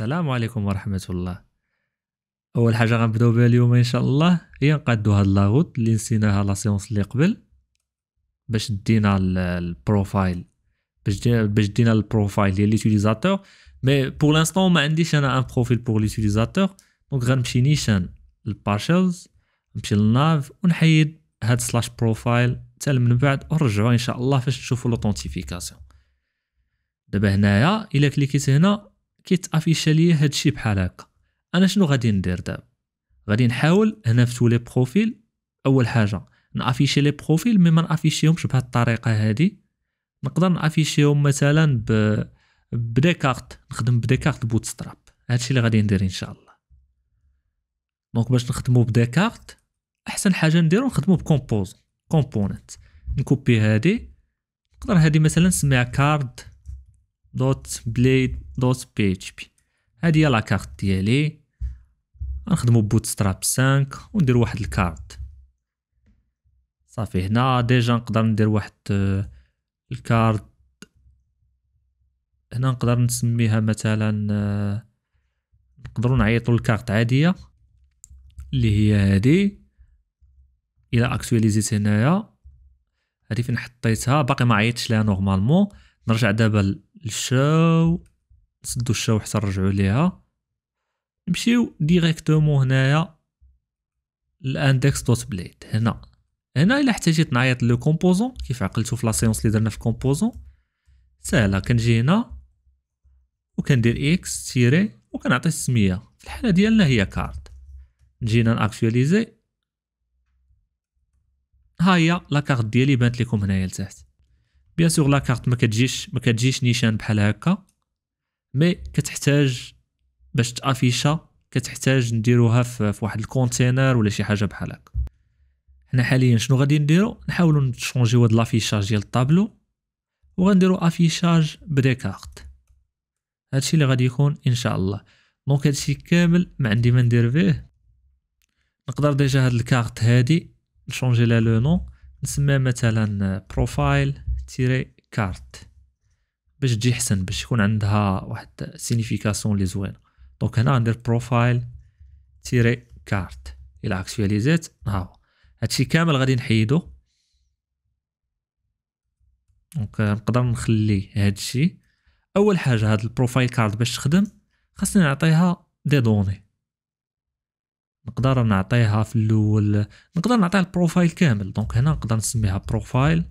السلام عليكم ورحمه الله اول حاجه غنبداو بها اليوم ان شاء الله هي نقادو هاد لاغوت اللي نسيناها لا سيونس اللي قبل باش دينا البروفايل باش دينا باش دينا البروفايل ديال ليتيليزاتور مي بور لانستون ما عنديش انا ان بروفيل بور ليتيليزاتور دونك غنمشي نيشان البارشلز نمشي للناف ونحيد هاد سلاش بروفايل حتى من بعد ونرجعو ان شاء الله فاش نشوفو لوتونتيفيكاسيون دابا هنايا الا كليكيت هنا ليا هادشي بحال هكا انا شنو غادي ندير دابا غادي نحاول هنا في تولي بروفيل اول حاجه نافيشي لي بروفيل مي ما نافيشيهمش بهاد الطريقه هادي نقدر نافيشيهم مثلا ب بديكارت نخدم بديكارت بوتستراب هادشي اللي غادي ندير ان شاء الله دونك باش نخدمو بديكارت احسن حاجه نديرو نخدمو بكومبوز كومبوننت نكوبي هادي نقدر هادي مثلا نسميها كارد دوت بليد دوت بي اتش بي هادي هي لاكارت ديالي غنخدمو بوت ستراب 5 وندير واحد الكارت صافي هنا ديجا نقدر ندير واحد آه، الكارت هنا نقدر نسميها مثلا آه، نقدروا نعيطوا الكارت عاديه اللي هي هادي الى اكتواليزيت هنايا هادي فين حطيتها باقي ما عيطتش لها نورمالمون نرجع دابا الشاو نسدو الشاو حتى نرجعو ليها نمشيو ديريكتومون هنايا الاندكس دوت بليد هنا هنا الا احتاجيت نعيط لو كومبوزون كيف عقلتو في لا سيونس اللي درنا في كومبوزون سهله كنجي هنا وكندير اكس تيري وكنعطي السميه في الحاله ديالنا هي كارد نجينا ناكتواليزي ها هي لا كارت ديالي بانت لكم هنايا لتحت بيان سور لا كارت ما كتجيش ما كتجيش نيشان بحال هكا مي كتحتاج باش تافيشا كتحتاج نديروها في, واحد الكونتينر ولا شي حاجه بحال هكا حنا حاليا شنو غادي نديرو نحاولو نشونجيو هاد لافيشاج ديال الطابلو وغنديرو افيشاج بري كارت هادشي اللي غادي يكون ان شاء الله دونك هادشي كامل ما عندي ما ندير فيه نقدر ديجا هاد الكارت هادي نشونجي لها لو نون نسميها مثلا بروفايل تيري كارت باش تجي حسن باش يكون عندها واحد سينيفيكاسيون لي زوينه دونك هنا ندير بروفايل تيري كارت الى اكسواليزيت ها هو هادشي كامل غادي نحيدو دونك نقدر نخلي هادشي اول حاجه هاد البروفايل كارد باش تخدم خاصني نعطيها دي دوني نقدر نعطيها في الاول نقدر نعطيها البروفايل كامل دونك هنا نقدر نسميها بروفايل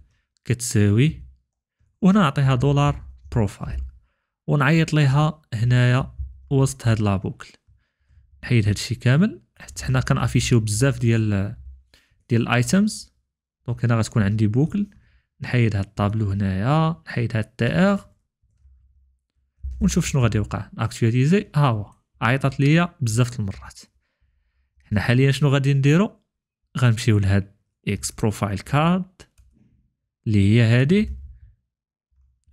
كتساوي ونعطيها دولار بروفايل ونعيط ليها هنايا وسط هاد لابوكل نحيد هادشي كامل حيت حنا كنافيشيو بزاف ديال ديال الايتمز دونك هنا غتكون عندي بوكل نحيد هاد الطابلو هنايا نحيد هاد تي ار ونشوف شنو غادي يوقع اكتواليزي ها هو عيطات ليا بزاف المرات حنا حاليا شنو غادي نديرو غنمشيو لهاد اكس بروفايل كارد اللي هي هذه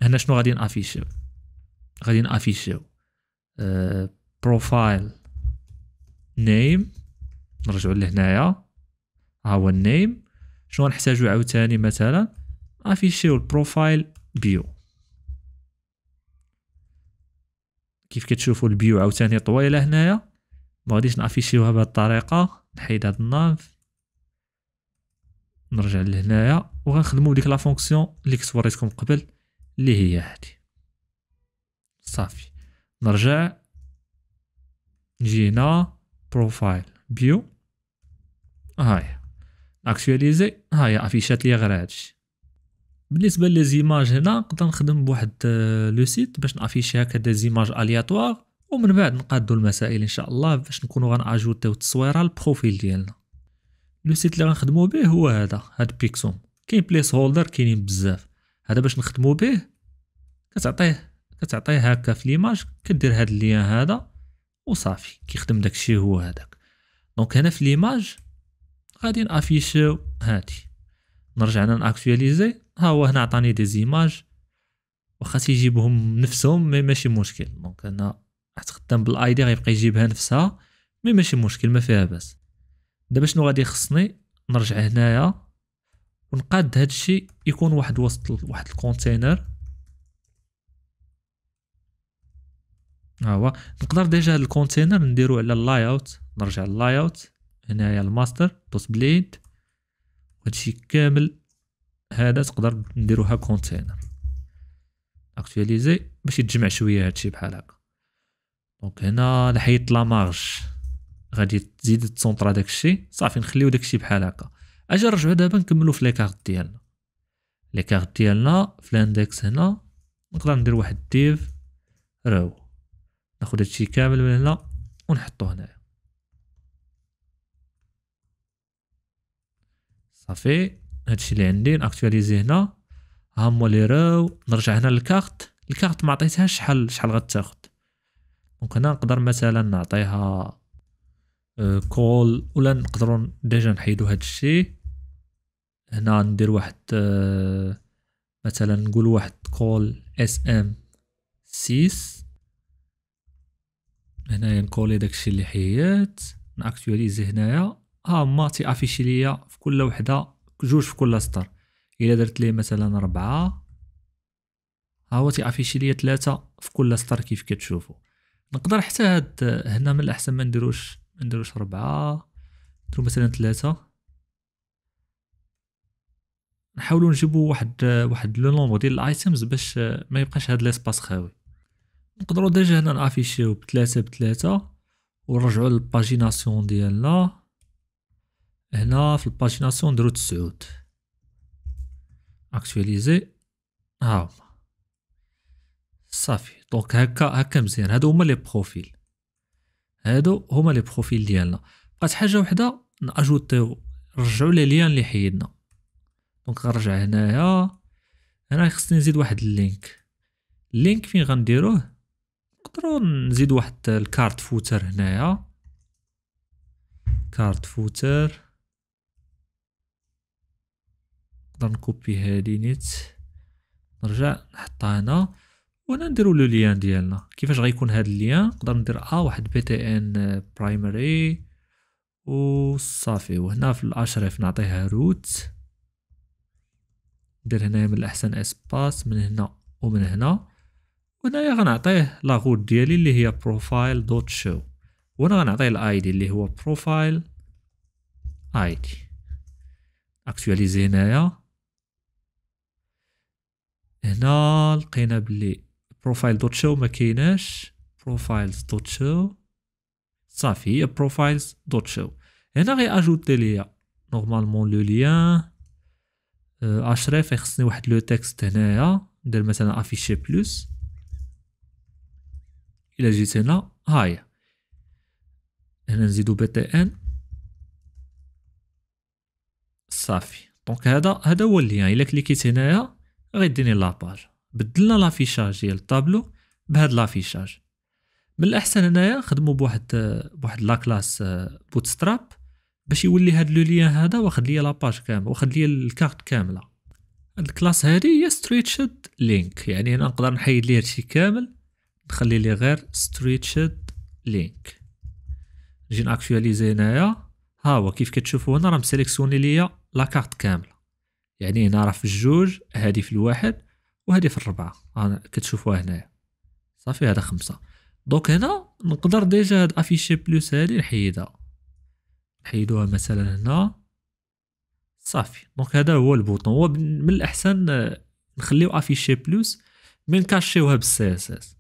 هنا شنو غادي نافيشيو غادي نافيشيو بروفايل آه، نيم نرجعو لهنايا ها هو النيم شنو غنحتاجو عاوتاني مثلا افيشيو البروفايل بيو كيف كتشوفوا البيو عاوتاني طويله هنايا ما غاديش نافيشيوها بهذه الطريقه نحيد هذا الناف نرجع لهنايا وغنخدمو ديك لا فونكسيون اللي كنت وريتكم قبل اللي هي هادي صافي نرجع نجي هنا بروفايل بيو هاي اكتواليزي هاي افيشات لي غير هادشي بالنسبه لي زيماج هنا نقدر نخدم بواحد آه، لو سيت باش نافيشي هكا دي زيماج الياتوار ومن بعد نقادو المسائل ان شاء الله باش نكونو غناجوتيو التصويره للبروفيل ديالنا لو سيت اللي غنخدمو به هو هذا هاد بيكسوم كاين بليس هولدر كاينين بزاف هذا باش نخدمو به كتعطيه كتعطيه هكا في ليماج كدير هاد اللين هذا وصافي كيخدم داكشي هو هذاك دونك هنا في ليماج غادي نافيشيو هادي نرجع انا ناكتواليزي ها هو هنا عطاني دي زيماج واخا تيجيبهم نفسهم مي ماشي مشكل دونك هنا حيت بالاي بالايدي غيبقى يجيبها نفسها مي ماشي مشكل ما فيها باس دابا شنو غادي يخصني نرجع هنايا ونقاد هذا الشيء يكون واحد وسط واحد الكونتينر ها هو نقدر ديجا هاد الكونتينر نديرو على اللاي اوت نرجع لللاي اوت هنايا الماستر دوت بليد هادشي كامل هذا تقدر نديروها كونتينر اكتواليزي باش يتجمع شويه هادشي بحال هكا دونك هنا نحيد لا مارج غادي تزيد تسونطرا داكشي صافي نخليو داكشي بحال هكا اجي نرجعو دابا نكملو في ليكارت ديالنا ليكارت ديالنا في الاندكس هنا نقدر ندير واحد ديف رو ناخد هادشي كامل من هنا ونحطو هنايا صافي هادشي اللي عندي ناكتواليزي هنا ها لي رو نرجع هنا للكارت الكارت ما عطيتهاش شحال شحال غتاخد دونك هنا نقدر مثلا نعطيها كول ولا نقدروا ديجا نحيدو هذا الشيء هنا ندير واحد مثلا نقول واحد كول اس ام 6 هنايا نكولي داكشي اللي حيات ناكتواليزي هنايا ها آه، هما تيافيشي ليا في كل وحده جوج في كل سطر الا درت ليه مثلا ربعة ها آه، هو تيافيشي ليا ثلاثة في كل سطر كيف كتشوفوا نقدر حتى هاد هنا من الاحسن ما نديروش منديروش ربعة نديرو مثلا ثلاثة نحاولوا نجيبوا واحد واحد لو نومبر ديال الايتيمز باش ما يبقاش هاد ليسباس خاوي نقدروا ديجا هنا نافيشيو بثلاثة بثلاثة ونرجعوا للباجيناسيون ديالنا هنا في الباجيناسيون نديرو تسعود اكتواليزي ها صافي دونك هكا هكا مزيان هادو هما لي بروفيل هادو هما لي بروفيل ديالنا بقات حاجه وحده ناجوتيو نرجعو لي ليان اللي حيدنا دونك غنرجع هنايا هنا خصني نزيد واحد اللينك اللينك فين غنديروه نقدروا نزيد واحد الكارت فوتر هنايا كارت فوتر نقدر نكوبي هادي نيت نرجع نحطها هنا وانا نديرو لو ليان ديالنا كيفاش غيكون هاد الليان نقدر ندير ا واحد بي تي ان برايمري وصافي وهنا في الاشرف نعطيها روت ندير هنايا من الاحسن اسباس من هنا ومن هنا وهنايا غنعطيه لاغوت ديالي اللي هي بروفايل دوت شو وانا غنعطيه الاي دي اللي هو بروفايل اي دي اكتواليزي هنايا هنا لقينا بلي بروفايل دوت شو ما كايناش بروفايلز دوت شو صافي هي بروفايلز دوت شو هنا غي اجوتي ليا نورمالمون لو ليان اشرف خصني واحد لو تكست هنايا ندير مثلا افيشي بلوس الى جيت هنا هاي هنا نزيدو بي تي ان صافي دونك هذا هذا هو الليان الا كليكيت هنايا غيديني لاباج بدلنا لافيشاج ديال الطابلو بهاد لافيشاج من الاحسن هنايا خدموا بواحد بواحد لا كلاس بوتستراب آه، باش يولي هاد لو ليان هذا واخد ليا لاباج كامله واخد ليا الكارت كامله هاد الكلاس هادي هي ستريتشد لينك يعني انا نقدر نحيد ليه هادشي كامل نخلي ليه غير ستريتشد لينك نجي ناكتواليزي هنايا ها هو كيف كتشوفوا هنا راه مسيليكسيوني ليا لا كارت كامله يعني هنا راه في الجوج هادي في الواحد وهذه في الربعه كتشوفوها هنايا صافي هذا خمسة دونك هنا نقدر ديجا هاد افيشي بلوس هادي نحيدها نحيدوها مثلا هنا صافي دونك هذا هو البوطون هو من الاحسن آه، نخليو افيشي بلوس مي نكاشيوها بالسي اس اس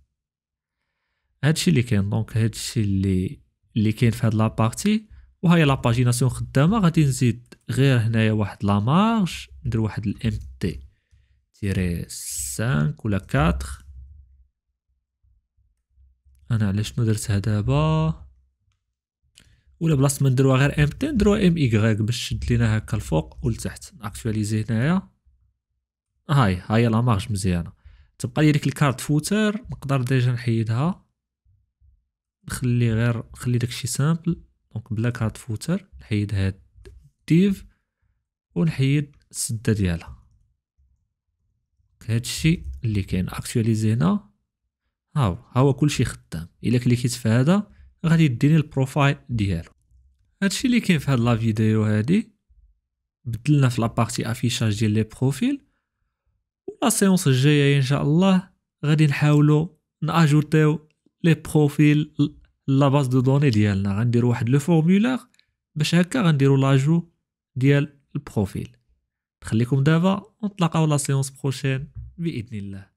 هادشي اللي كاين دونك هادشي اللي اللي كاين في هاد لابارتي وهاي لاباجيناسيون خدامه غادي نزيد غير هنايا واحد لامارج ندير واحد الام تيري 5 ولا 4 انا علاش شنو درت دابا ولا بلاصه ما نديروها غير ام تي نديروها ام ايغريك باش تشد لينا هكا الفوق ولتحت ناكtualiزي هنايا هاي هاي لا مارج مزيانه تبقى لي ديك الكارت فوتر نقدر ديجا نحيدها نخلي غير نخلي داكشي سامبل دونك بلا كارت فوتر نحيد هاد ديف ونحيد السده ديالها هادشي اللي كاين اكتواليزي هنا ها هو ها هو كلشي خدام الا كليكيت في هذا غادي يديني البروفايل ديالو هادشي اللي كاين في هاد لا فيديو هادي بدلنا في لابارتي افيشاج ديال لي بروفيل ولا سيونس الجايه ان شاء الله غادي نحاولو ناجوتيو لي بروفيل لا باز دو دوني ديالنا غنديرو واحد لو فورمولير باش هكا غنديرو لاجو ديال البروفيل نخليكم دابا ونتلاقاو لا سيونس بروشين باذن الله